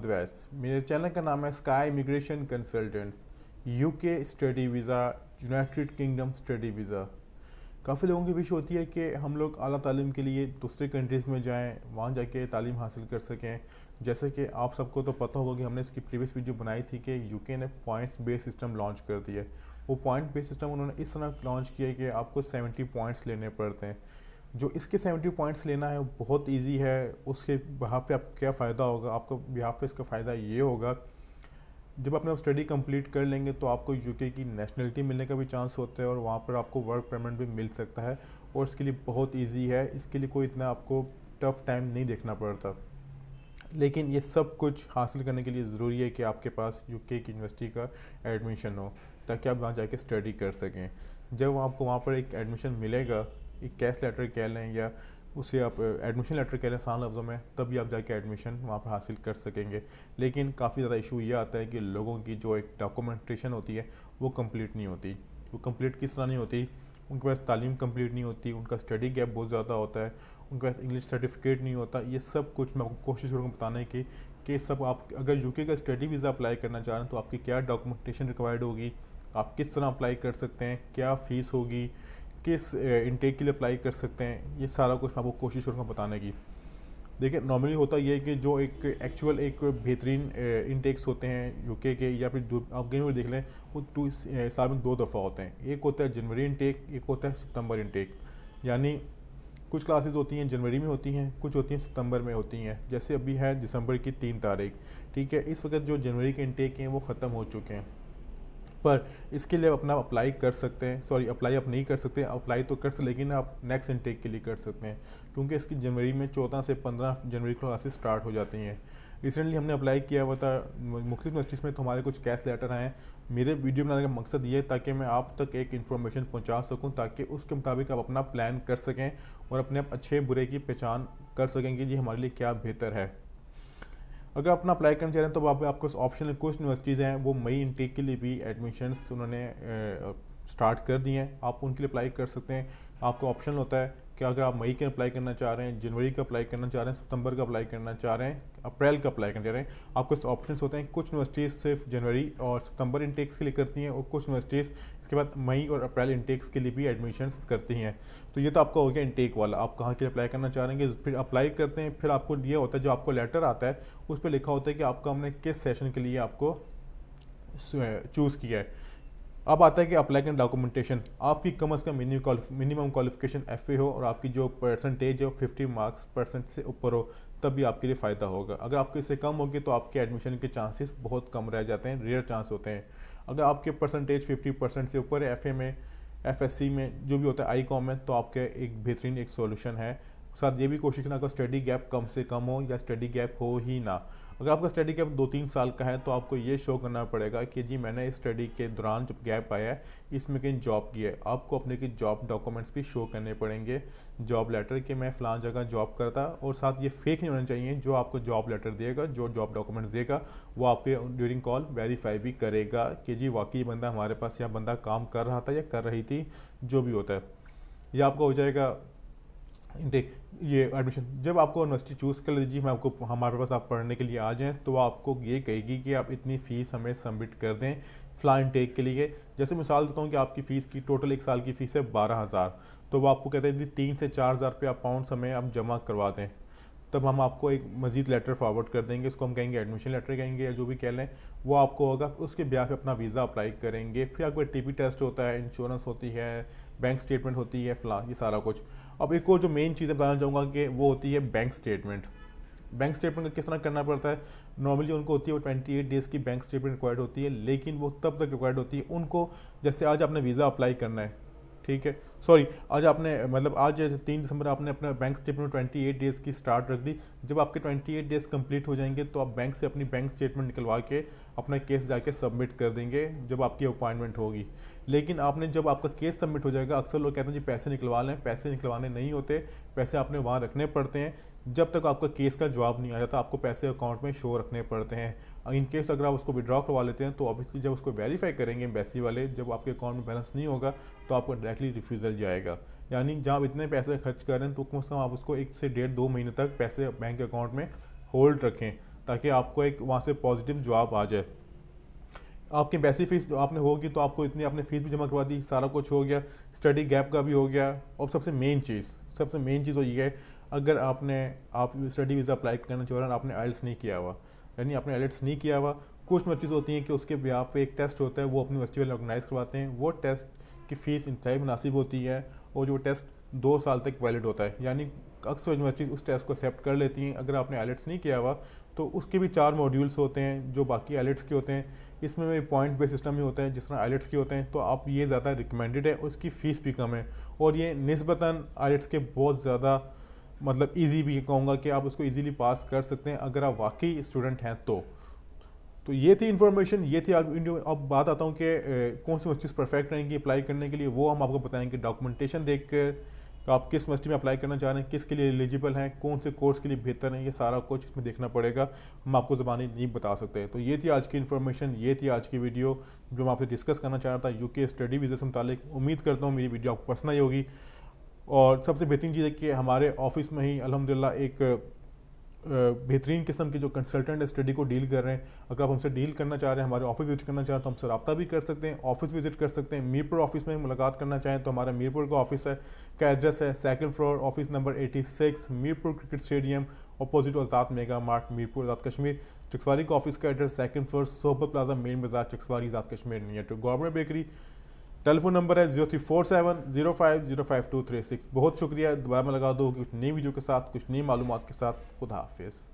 मोहम्मद वैस मेरे चैनल का नाम है Sky Immigration Consultants UK study visa United Kingdom study visa काफ़ी लोगों की विश होती है कि हम लोग अली तालीम के लिए दूसरे कंट्रीज़ में जाएँ वहाँ जाके तालीम हासिल कर सकें जैसे कि आप सबको तो पता होगा कि हमने इसकी प्रीवियस वीडियो बनाई थी कि यूके ने पॉइंट्स बेस्ड सिस्टम लॉन्च कर दिया वो पॉइंट बेस्ड सिस्टम उन्होंने इस तरह लॉन्च किया कि आपको सेवेंटी पॉइंट्स लेने पड़ते हैं जो इसके सेवेंटी पॉइंट्स लेना है बहुत ईजी है उसके बिहाफ पे आपको क्या फ़ायदा होगा आपको बिहाफ पे इसका फ़ायदा ये होगा जब अपने आप स्टडी कंप्लीट कर लेंगे तो आपको यूके की नेशनलिटी मिलने का भी चांस होता है और वहाँ पर आपको वर्क परमिट भी मिल सकता है और इसके लिए बहुत ईजी है इसके लिए कोई इतना आपको टफ़ टाइम नहीं देखना पड़ता लेकिन ये सब कुछ हासिल करने के लिए ज़रूरी है कि आपके पास यूके की यूनिवर्सिटी का एडमिशन हो ताकि आप वहाँ जाके स्टडी कर सकें जब आपको वहाँ पर एक एडमिशन मिलेगा एक कैश लेटर कह लें या उसे आप एडमिशन लेटर कह लें आसान लफ्ज़ों में तभी आप जाके एडमिशन वहाँ पर हासिल कर सकेंगे लेकिन काफ़ी ज़्यादा इशू ये आता है कि लोगों की जो एक डॉक्यूमेंटेशन होती है वो कम्प्लीट नहीं होती वो कम्प्लीट किस तरह नहीं होती उनके पास तालीम कम्प्लीट नहीं होती उनका स्टडी गैप बहुत ज़्यादा होता है उनके पास इंग्लिश सर्टिफिकेट नहीं होता ये सब कुछ मैं आपको कोशिश करूँगा बताने की कि सब आप अगर यूके का स्टडी वीज़ा अप्लाई करना चाह रहे हैं तो आपकी क्या डॉक्यूमेंटेशन रिक्वायर्ड होगी आप किस तरह अप्लाई कर सकते हैं क्या फ़ीस होगी किस इनटेक के लिए अप्लाई कर सकते हैं ये सारा कुछ मैं आपको कोशिश करूँगा बताने की देखिए नॉर्मली होता यह है कि जो एक एक्चुअल एक बेहतरीन इनटेक्स होते हैं यूके के या फिर आप कहीं भी देख लें वो टू साल में दो दफ़ा होते हैं एक होता है जनवरी इनटेक एक होता है सितंबर इनटेक यानी कुछ क्लासेस होती हैं जनवरी में होती हैं कुछ होती हैं सितंबर में होती हैं जैसे अभी है दिसंबर की तीन तारीख ठीक है इस वक्त जो जनवरी के इनटेक हैं वो ख़त्म हो चुके हैं पर इसके लिए आप अपना अप्लाई कर सकते हैं सॉरी अप्लाई आप नहीं कर सकते अप्लाई तो कर सकते लेकिन आप नेक्स्ट इनटेक के लिए कर सकते हैं क्योंकि इसकी जनवरी में चौदह से पंद्रह जनवरी क्लासेस स्टार्ट हो जाती हैं रिसेंटली हमने अप्लाई किया हुआ था मुख्त यूनिवर्सिटीज़ में तो हमारे कुछ कैश लेटर आए मेरे वीडियो बनाने का मकसद ये है ताकि मैं आप तक एक इन्फॉर्मेशन पहुंचा सकूं ताकि उसके मुताबिक आप अपना प्लान कर सकें और अपने आप अच्छे बुरे की पहचान कर सकें कि जी हमारे लिए क्या बेहतर है अगर अपना अप्लाई करना चाह रहे हैं तो आप आपको ऑप्शन कुछ यूनिवर्सिटीज़ हैं वो मई इनटेक के लिए भी एडमिशन्स उन्होंने स्टार्ट कर दिए हैं आप उनके लिए अप्लाई कर सकते हैं आपका ऑप्शन होता है कि अगर आप मई के अप्लाई करना चाह रहे हैं जनवरी का अप्लाई करना चाह रहे हैं सितंबर का अप्लाई करना चाह रहे हैं अप्रैल का अप्लाई करना चाह रहे हैं आपके पास ऑप्शन होते हैं कुछ यूनिवर्सिटीज़ सिर्फ जनवरी और सितंबर इंटेक्स के लिए करती हैं और कुछ यूनिवर्सिटीज़ इसके बाद मई और अप्रैल इंटेक्स के लिए भी एडमिशन करती हैं तो ये तो आपका हो गया इंटेक वाला आप कहाँ के लिए अप्लाई करना चाह रहे हैं फिर अप्लाई करते हैं फिर आपको ये होता है जो आपको लेटर आता है उस पर लिखा होता है कि आपका हमने किस सेशन के लिए आपको चूज़ किया है अब आता है कि अप्लाई एंड डॉक्यूमेंटेशन आपकी कम अज़ कम मिनिमम क्वालिफिकेशन एफ हो और आपकी जो परसेंटेज हो फिफ्टी मार्क्स परसेंट से ऊपर हो तब भी आपके लिए फ़ायदा होगा अगर आपके इससे कम होगी तो आपके एडमिशन के चांसेस बहुत कम रह जाते हैं रेयर चांस होते हैं अगर आपके परसेंटेज फिफ्टी परसेंट से ऊपर है एफ में एफ में जो भी होता है आई कॉम में तो आपके एक बेहतरीन एक सोल्यूशन है साथ ये भी कोशिश करना अगर स्टडी गैप कम से कम हो या स्टडी गैप हो ही ना अगर आपका स्टडी गैप दो तीन साल का है तो आपको ये शो करना पड़ेगा कि जी मैंने इस स्टडी के दौरान जो गैप आया है इसमें कहीं जॉब की है आपको अपने की जॉब डॉक्यूमेंट्स भी शो करने पड़ेंगे जॉब लेटर के मैं फ़लाँ जगह जॉब करता और साथ ये फेक नहीं होना चाहिए जो आपको जॉब लेटर देगा जो जॉब डॉक्यूमेंट्स देगा वो आपके ड्यूरिंग कॉल वेरीफाई भी करेगा कि जी वाकई बंदा हमारे पास या बंदा काम कर रहा था या कर रही थी जो भी होता है या आपका हो जाएगा इनटेक ये एडमिशन जब आपको यूनिवर्सिटी चूज़ कर लीजिए मैं आपको हमारे पास आप पढ़ने के लिए आ जाएँ तो आपको ये कहेगी कि आप इतनी फ़ीस हमें सबमिट कर दें फ्लाइन टेक के लिए जैसे मिसाल देता हूँ कि आपकी फ़ीस की टोटल एक साल की फ़ीस है बारह हज़ार तो वो आपको कहते हैं तीन से चार हज़ार रुपया आप पाउंड आप जमा करवा दें तब हम आपको एक मजीद लेटर फॉरवर्ड कर देंगे इसको हम कहेंगे एडमिशन लेटर कहेंगे या जो भी कह लें वो आपको होगा उसके ब्याह पे अपना वीज़ा अप्लाई करेंगे फिर आपको टी टेस्ट होता है इंश्योरेंस होती है बैंक स्टेटमेंट होती है फ़िलहाल ये सारा कुछ अब एक और जो मेन चीज़ें बताना चाहूँगा कि वो होती है बैंक स्टेटमेंट बैंक स्टेटमेंट किस तरह करना पड़ता है नॉर्मली उनको होती है वो एट डेज़ की बैंक स्टेटमेंट रिक्वायर्ड होती है लेकिन वो तब तक रिक्वायर्ड होती है उनको जैसे आज आपने वीज़ा अप्लाई करना है ठीक है सॉरी आज आपने मतलब आज तीन दिसंबर आपने अपना bank statement twenty eight days की स्टार्ट रख दी जब आपके ट्वेंटी एट डेज़ कंप्लीट हो जाएंगे तो आप बैंक से अपनी बैंक स्टेटमेंट निकलवा के अपना केस जाके सबमिट कर देंगे जब आपकी अपॉइंटमेंट होगी लेकिन आपने जब आपका केस सबमिट हो जाएगा अक्सर लोग कहते हैं जी पैसे निकलवा लें पैसे निकलवाने नहीं होते पैसे आपने वहाँ रखने पड़ते हैं जब तक आपका केस का जवाब नहीं आ जाता आपको पैसे अकाउंट में शो रखने पड़ते हैं इन केस अगर आप उसको विड्रॉ करवा लेते हैं तो ऑब्वियसली जब उसको वेरीफाई करेंगे एम्बेसी वाले जब आपके अकाउंट में बैलेंस नहीं होगा तो आपको डायरेक्टली रिफ्यूज़ल जाएगा यानी जहाँ आप इतने पैसे खर्च कर रहे हैं तो कम से कम आप उसको एक से डेढ़ दो महीने तक पैसे बैंक अकाउंट में होल्ड रखें ताकि आपको एक वहाँ से पॉजिटिव जवाब आ जाए आपकी बैसी फीस जो आपने होगी तो आपको इतनी आपने फ़ीस भी जमा करवा दी सारा कुछ हो गया स्टडी गैप का भी हो गया और सबसे मेन चीज़ सबसे मेन चीज़ वो ये है अगर आपने आप स्टडी वीज़ा अप्लाई करना चाह रहे हैं आपने आइल्स नहीं किया हुआ यानी आपने एलिट्स नहीं किया हुआ कुछ यूनिवर्सिटीज़ होती हैं कि उसके यहाँ पे एक टेस्ट होता है वो अपनी यूनिवर्सिटी वाले ऑर्गेनाइज़ करवाते हैं वो टेस्ट की फ़ीस इंतहाई मुनासिब होती है और जो टेस्ट दो साल तक वैलिड होता है यानी अक्सर यूनिवर्सिटी उस टेस्ट को एक्सेप्ट कर लेती हैं अगर आपने एलिट्स नहीं किया हुआ तो उसके भी चार मॉड्यूल्स होते हैं जो बाकी एलेट्स के होते हैं इसमें भी पॉइंट बेस सिस्टम ही होता है जिस तरह आइलेट्स के होते हैं तो आप ये ज़्यादा रिकमेंडेड है उसकी फ़ीस भी कम है और ये नस्बता आइलेट्स के बहुत ज़्यादा मतलब इजी भी कहूँगा कि आप उसको इजीली पास कर सकते हैं अगर आप वाकई स्टूडेंट हैं तो तो ये थी इन्फॉर्मेशन ये थी अब अब बात आता हूँ कि कौन सी मस्जिद परफेक्ट रहेंगी अप्लाई करने के लिए वो हम आपको बताएंगे डॉक्यूमेंटेशन देख कर तो आप किस मस्जिद में अप्लाई करना चाह रहे हैं किसके लिए एलिजिबल हैं कौन से कोर्स के लिए बेहतर हैं ये सारा कुछ इसमें देखना पड़ेगा हम आपको ज़बानी नहीं बता सकते तो ये थी आज की इन्फॉर्मेशन ये थी आज की वीडियो जो मैं आपसे डिस्कस करना चाह रहा था यू स्टडी वीज़ा से मुतालिक उम्मीद करता हूँ मेरी वीडियो आपको पसंद आई होगी और सबसे बेहतरीन चीज़ है कि हमारे ऑफिस में ही अलहमदिल्ला एक बेहतरीन किस्म के जो कंसल्टेंट स्टडी को डील कर रहे हैं अगर आप हमसे डील करना चाह रहे हैं हमारे ऑफिस विजिट करना चाह रहे हैं तो हमसे रबा भी कर सकते हैं ऑफिस विजिट कर सकते हैं मीरपुर ऑफिस में मुलाकात करना चाहें तो हमारा मीरपुर का ऑफिस है का एड्रेस है second floor office number eighty six Mirpur cricket stadium opposite Azad mega mart Mirpur Azad Kashmir Chakswari का ऑफिस का address second floor Sohbat plaza main Bazaar Chakswari Azad Kashmir near to government bakery telephone number है zero three four seven zero five zero five two three six बहुत शुक्रिया दोबारा में लगा दो कुछ नई वीडियो के साथ कुछ नई मालूम के साथ खुदा हाफिज़